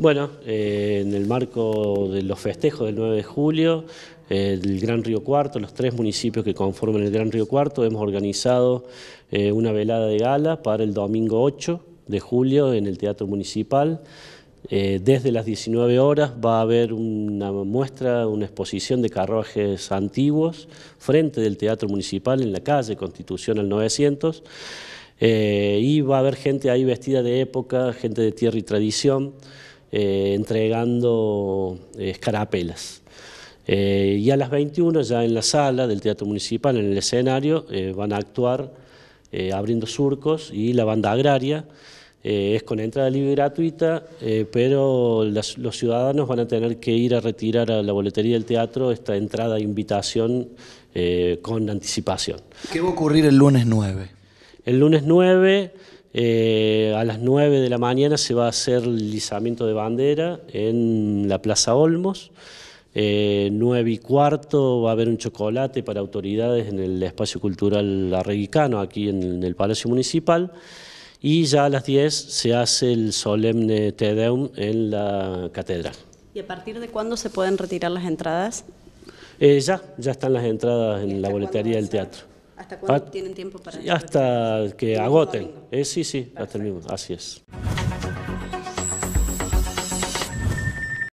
Bueno, eh, en el marco de los festejos del 9 de julio, el Gran Río Cuarto, los tres municipios que conforman el Gran Río Cuarto, hemos organizado eh, una velada de gala para el domingo 8 de julio en el Teatro Municipal. Eh, desde las 19 horas va a haber una muestra, una exposición de carruajes antiguos frente del Teatro Municipal en la calle Constitución al 900. y va a haber gente ahí vestida de época, gente de tierra y tradición. Eh, entregando eh, escarapelas. Eh, y a las 21 ya en la sala del Teatro Municipal, en el escenario, van a actuar abriendo surcos y la banda agraria. es con entrada libre y gratuita, pero los ciudadanos van a tener que ir a retirar a la boletería del teatro esta entrada de invitación con anticipación. ¿Qué va a ocurrir el lunes 9? El lunes 9 eh, a las 9 de la mañana se va a hacer el izamiento de bandera en la Plaza Olmos. Eh, 9 y cuarto va a haber un chocolate para autoridades en el espacio cultural arreguicano, aquí en, el Palacio Municipal. Y ya a las 10 se hace el solemne Tedeum en la catedral. ¿Y a partir de cuándo se pueden retirar las entradas? Eh, ya, ya están las entradas en la boletería del teatro. ¿Hasta cuándo tienen tiempo para...? Hasta que agoten. Eh, sí, sí, hasta el mismo. Así es.